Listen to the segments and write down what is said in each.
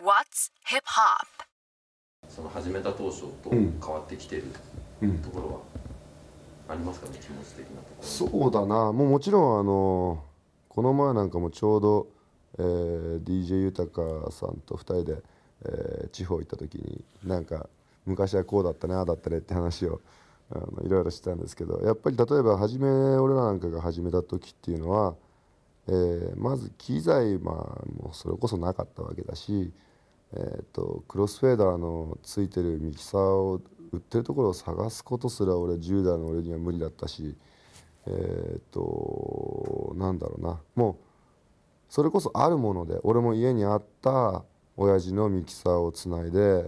What's Hip Hop? その始めた当初と変わってきてるところはありますかね、気持ち的なところそうだなもうもちろんあのこの前なんかもちょうど、えー、DJ 豊さんと2人で、えー、地方行った時になんか昔はこうだったねああだったねって話をあのいろいろしてたんですけどやっぱり例えば初め俺らなんかが始めた時っていうのはえー、まず機材、はもうそれこそなかったわけだし、えーと、クロスフェーダーのついてるミキサーを売ってるところを探すことすら俺10代の俺には無理だったしえっ、ー、となんだろうなもうそれこそあるもので俺も家にあった親父のミキサーをつないで、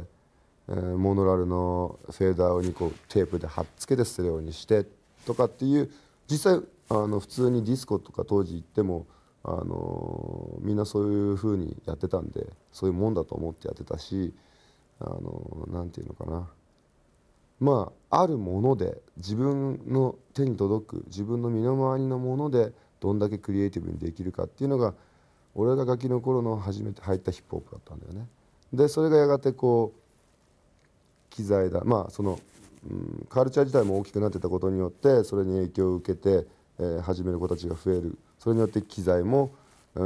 えー、モノラルのフェーダーをこうテープで貼っつけてステレオにしてとかっていう実際あの普通にディスコとか当時行ってもあのみんなそういうふうにやってたんでそういうもんだと思ってやってたし何て言うのかなまああるもので自分の手に届く自分の身の回りのものでどんだけクリエイティブにできるかっていうのが俺がガキの頃の初めて入ったヒップホップだったんだよね。でそれがやがてこう機材だまあその、うん、カルチャー自体も大きくなってたことによってそれに影響を受けて。え始める子たちが増えるそれによって機材もう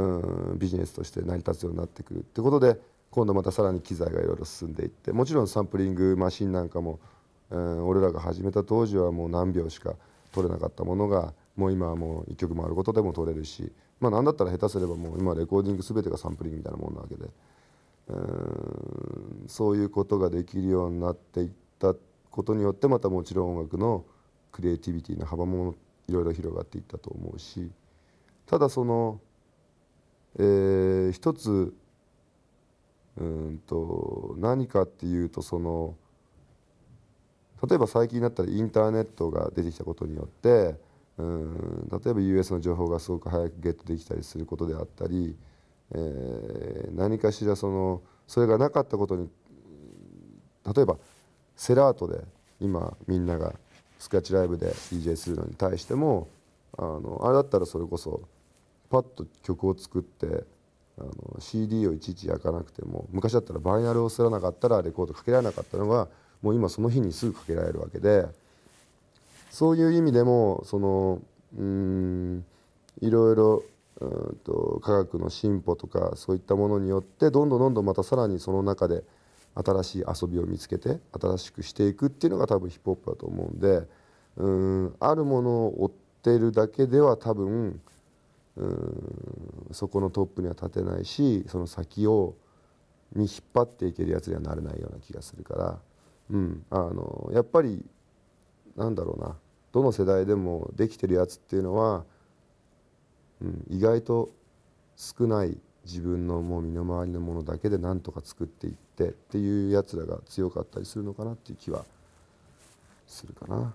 んビジネスとして成り立つようになってくるってことで今度またさらに機材がいろいろ進んでいってもちろんサンプリングマシンなんかも、うん、俺らが始めた当時はもう何秒しか取れなかったものがもう今はもう一曲回ることでも取れるし、まあ、何だったら下手すればもう今レコーディング全てがサンプリングみたいなもんなわけでうんそういうことができるようになっていったことによってまたもちろん音楽のクリエイティビティの幅もいろいろ広がっていったと思うしただその、え一つうんと何かっていうとその例えば最近だったらインターネットが出てきたことによってうん例えば US の情報がすごく早くゲットできたりすることであったり、え何かしらそのそれがなかったことに例えばセラートで今みんながスクラッチライブで DJ するのに対してもあのあれだったらそれこそパッと曲を作ってあの CD をいちいち焼かなくても昔だったらバイナルをすらなかったらレコードかけられなかったのがもう今その日にすぐかけられるわけでそういう意味でもそのうんいろいろうんと科学の進歩とかそういったものによってどんどんどんどんまたさらにその中で新しい遊びを見つけて新しくしていくっていうのが多分ヒップホップだと思うんでうんあるものを追ってるだけでは多分うんそこのトップには立てないしその先をに引っ張っていけるやつにはなれないような気がするから、うん、あのやっぱりなんだろうなどの世代でもできてるやつっていうのは、うん、意外と少ない自分のもう身の回りのものだけで何とか作っていってっていうやつらが強かったりするのかなっていう気はするかな。